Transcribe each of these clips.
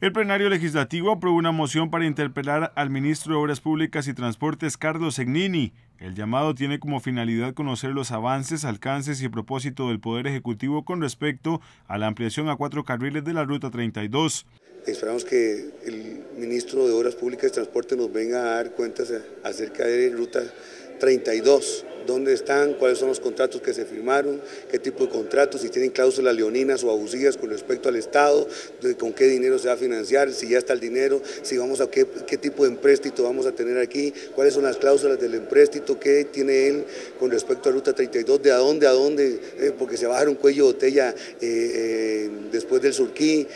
El plenario legislativo aprobó una moción para interpelar al ministro de Obras Públicas y Transportes Carlos Segnini. El llamado tiene como finalidad conocer los avances, alcances y propósito del Poder Ejecutivo con respecto a la ampliación a cuatro carriles de la Ruta 32. Esperamos que el ministro de Obras Públicas y Transportes nos venga a dar cuentas acerca de Ruta 32 dónde están, cuáles son los contratos que se firmaron, qué tipo de contratos, si tienen cláusulas leoninas o abusivas con respecto al Estado, con qué dinero se va a financiar, si ya está el dinero, si vamos a qué, tipo de empréstito vamos a tener aquí, cuáles son las cláusulas del empréstito, qué tiene él con respecto a Ruta 32, de a dónde, a dónde, eh, porque se va a dar un cuello de botella eh, eh, después del surquí,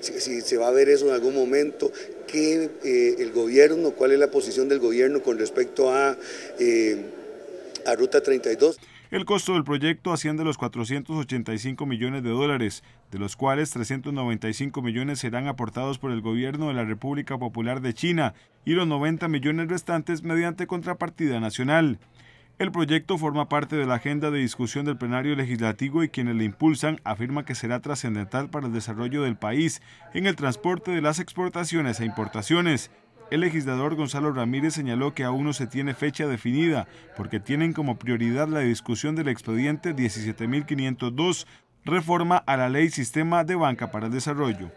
si, se va a ver eso en algún momento, eh, el gobierno, cuál es la posición del gobierno con respecto a, eh, a Ruta 32. El costo del proyecto asciende a los 485 millones de dólares, de los cuales 395 millones serán aportados por el gobierno de la República Popular de China y los 90 millones restantes mediante contrapartida nacional. El proyecto forma parte de la agenda de discusión del plenario legislativo y quienes le impulsan afirma que será trascendental para el desarrollo del país en el transporte de las exportaciones e importaciones. El legislador Gonzalo Ramírez señaló que aún no se tiene fecha definida porque tienen como prioridad la discusión del expediente 17.502, reforma a la ley Sistema de Banca para el Desarrollo.